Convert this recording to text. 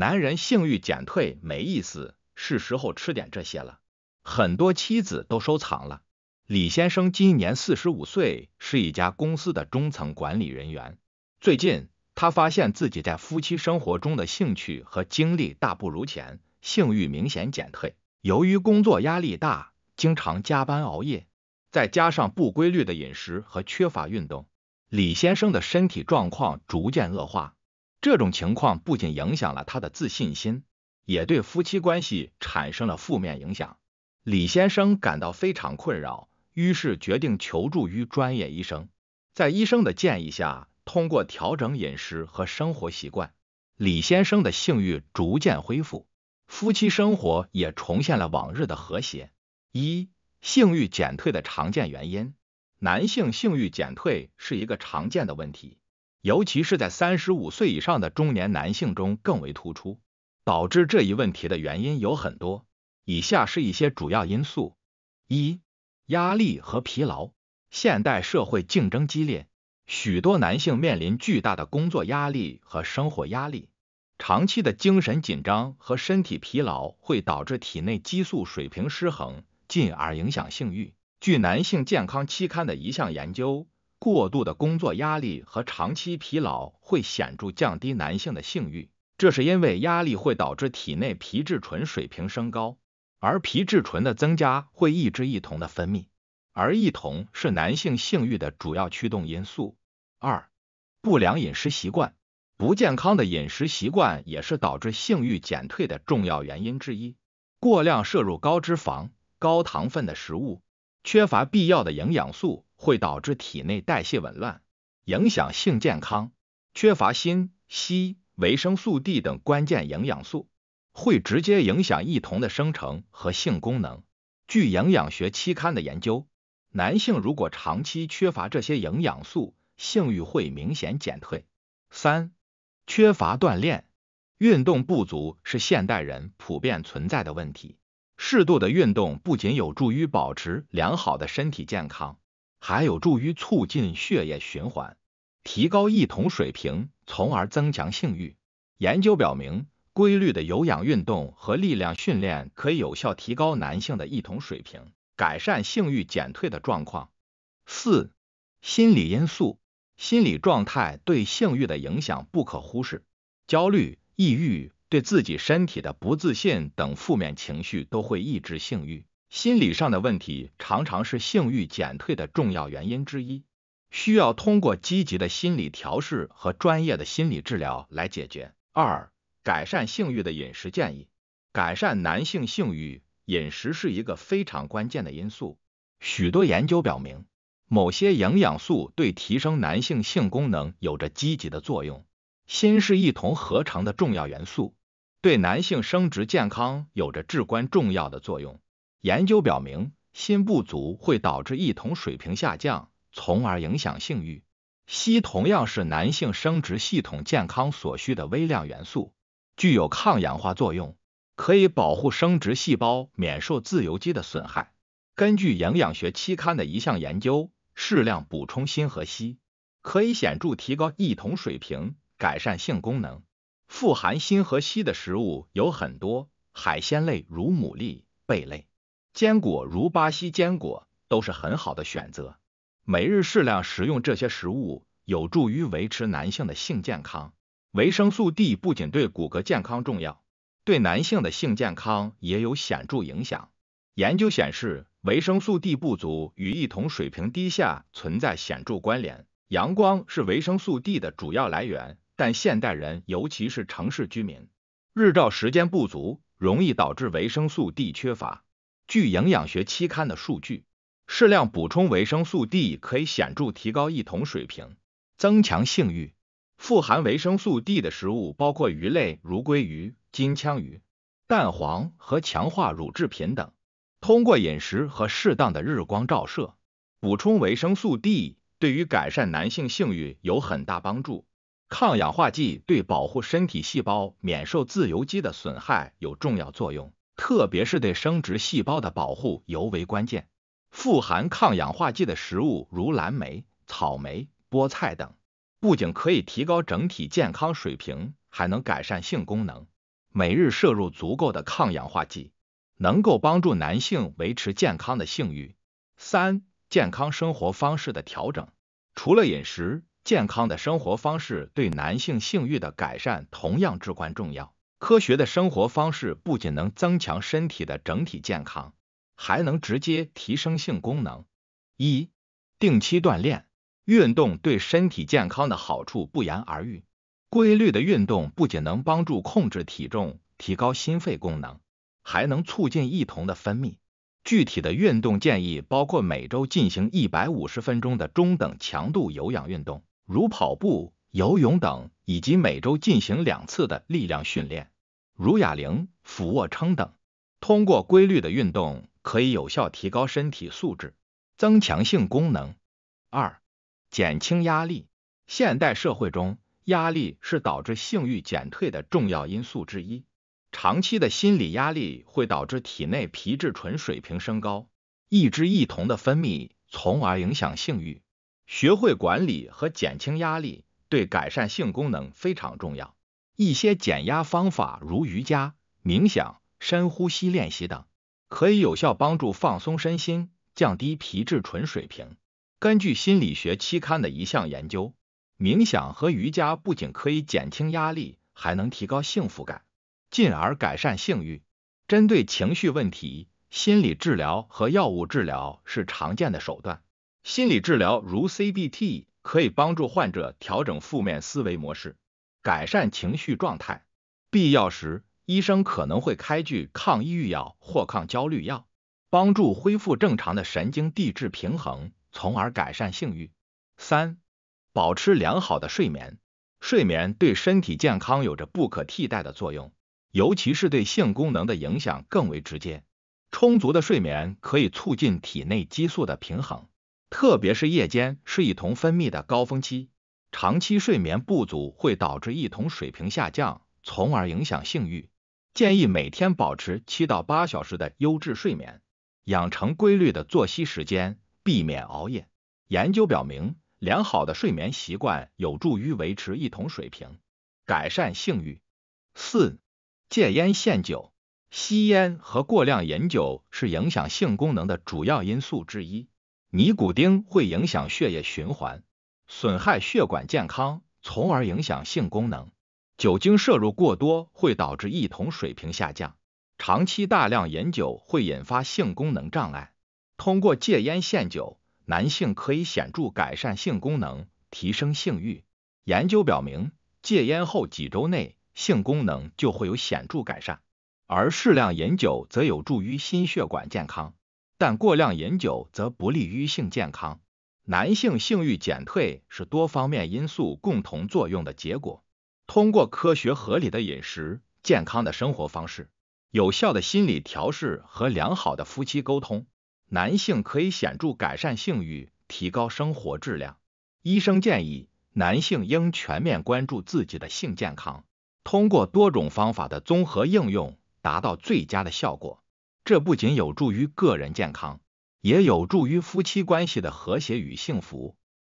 男人性欲减退没意思，是时候吃点这些了。很多妻子都收藏了。李先生今年四十五岁，是一家公司的中层管理人员。最近，他发现自己在夫妻生活中的兴趣和精力大不如前，性欲明显减退。由于工作压力大，经常加班熬夜，再加上不规律的饮食和缺乏运动，李先生的身体状况逐渐恶化。这种情况不仅影响了他的自信心，也对夫妻关系产生了负面影响。李先生感到非常困扰，于是决定求助于专业医生。在医生的建议下，通过调整饮食和生活习惯，李先生的性欲逐渐恢复，夫妻生活也重现了往日的和谐。一、性欲减退的常见原因：男性性欲减退是一个常见的问题。尤其是在三十五岁以上的中年男性中更为突出。导致这一问题的原因有很多，以下是一些主要因素：一、压力和疲劳。现代社会竞争激烈，许多男性面临巨大的工作压力和生活压力，长期的精神紧张和身体疲劳会导致体内激素水平失衡，进而影响性欲。据《男性健康》期刊的一项研究。过度的工作压力和长期疲劳会显著降低男性的性欲，这是因为压力会导致体内皮质醇水平升高，而皮质醇的增加会抑制异酮的分泌，而异酮是男性性欲的主要驱动因素。二、不良饮食习惯，不健康的饮食习惯也是导致性欲减退的重要原因之一。过量摄入高脂肪、高糖分的食物，缺乏必要的营养素。会导致体内代谢紊乱，影响性健康。缺乏锌、硒、维生素 D 等关键营养素，会直接影响异酮的生成和性功能。据营养学期刊的研究，男性如果长期缺乏这些营养素，性欲会明显减退。三、缺乏锻炼，运动不足是现代人普遍存在的问题。适度的运动不仅有助于保持良好的身体健康。还有助于促进血液循环，提高异酮水平，从而增强性欲。研究表明，规律的有氧运动和力量训练可以有效提高男性的异酮水平，改善性欲减退的状况。四、心理因素，心理状态对性欲的影响不可忽视。焦虑、抑郁，对自己身体的不自信等负面情绪都会抑制性欲。心理上的问题常常是性欲减退的重要原因之一，需要通过积极的心理调试和专业的心理治疗来解决。二、改善性欲的饮食建议：改善男性性欲，饮食是一个非常关键的因素。许多研究表明，某些营养素对提升男性性功能有着积极的作用。锌是一同合成的重要元素，对男性生殖健康有着至关重要的作用。研究表明，锌不足会导致异酮水平下降，从而影响性欲。硒同样是男性生殖系统健康所需的微量元素，具有抗氧化作用，可以保护生殖细胞免受自由基的损害。根据营养学期刊的一项研究，适量补充锌和硒可以显著提高异酮水平，改善性功能。富含锌和硒的食物有很多，海鲜类如牡蛎、贝类。坚果如巴西坚果都是很好的选择。每日适量食用这些食物，有助于维持男性的性健康。维生素 D 不仅对骨骼健康重要，对男性的性健康也有显著影响。研究显示，维生素 D 不足与一酮水平低下存在显著关联。阳光是维生素 D 的主要来源，但现代人尤其是城市居民，日照时间不足，容易导致维生素 D 缺乏。据营养学期刊的数据，适量补充维生素 D 可以显著提高异酮水平，增强性欲。富含维生素 D 的食物包括鱼类，如鲑鱼、金枪鱼、蛋黄和强化乳制品等。通过饮食和适当的日光照射，补充维生素 D 对于改善男性性欲有很大帮助。抗氧化剂对保护身体细胞免受自由基的损害有重要作用。特别是对生殖细胞的保护尤为关键。富含抗氧化剂的食物，如蓝莓、草莓、菠菜等，不仅可以提高整体健康水平，还能改善性功能。每日摄入足够的抗氧化剂，能够帮助男性维持健康的性欲。三、健康生活方式的调整，除了饮食，健康的生活方式对男性性欲的改善同样至关重要。科学的生活方式不仅能增强身体的整体健康，还能直接提升性功能。一、定期锻炼，运动对身体健康的好处不言而喻。规律的运动不仅能帮助控制体重、提高心肺功能，还能促进异酮的分泌。具体的运动建议包括每周进行一百五十分钟的中等强度有氧运动，如跑步、游泳等。以及每周进行两次的力量训练，如哑铃、俯卧撑等。通过规律的运动，可以有效提高身体素质，增强性功能。二、减轻压力。现代社会中，压力是导致性欲减退的重要因素之一。长期的心理压力会导致体内皮质醇水平升高，抑制异酮的分泌，从而影响性欲。学会管理和减轻压力。对改善性功能非常重要。一些减压方法，如瑜伽、冥想、深呼吸练习等，可以有效帮助放松身心，降低皮质醇水平。根据心理学期刊的一项研究，冥想和瑜伽不仅可以减轻压力，还能提高幸福感，进而改善性欲。针对情绪问题，心理治疗和药物治疗是常见的手段。心理治疗如 CBT。可以帮助患者调整负面思维模式，改善情绪状态。必要时，医生可能会开具抗抑郁药或抗焦虑药，帮助恢复正常的神经递质平衡，从而改善性欲。三、保持良好的睡眠，睡眠对身体健康有着不可替代的作用，尤其是对性功能的影响更为直接。充足的睡眠可以促进体内激素的平衡。特别是夜间，是异酮分泌的高峰期。长期睡眠不足会导致异酮水平下降，从而影响性欲。建议每天保持七到八小时的优质睡眠，养成规律的作息时间，避免熬夜。研究表明，良好的睡眠习惯有助于维持异酮水平，改善性欲。四、戒烟限酒。吸烟和过量饮酒是影响性功能的主要因素之一。尼古丁会影响血液循环，损害血管健康，从而影响性功能。酒精摄入过多会导致异酮水平下降，长期大量饮酒会引发性功能障碍。通过戒烟限酒，男性可以显著改善性功能，提升性欲。研究表明，戒烟后几周内性功能就会有显著改善，而适量饮酒则有助于心血管健康。但过量饮酒则不利于性健康。男性性欲减退是多方面因素共同作用的结果。通过科学合理的饮食、健康的生活方式、有效的心理调试和良好的夫妻沟通，男性可以显著改善性欲，提高生活质量。医生建议，男性应全面关注自己的性健康，通过多种方法的综合应用，达到最佳的效果。这不仅有助于个人健康，也有助于夫妻关系的和谐与幸福。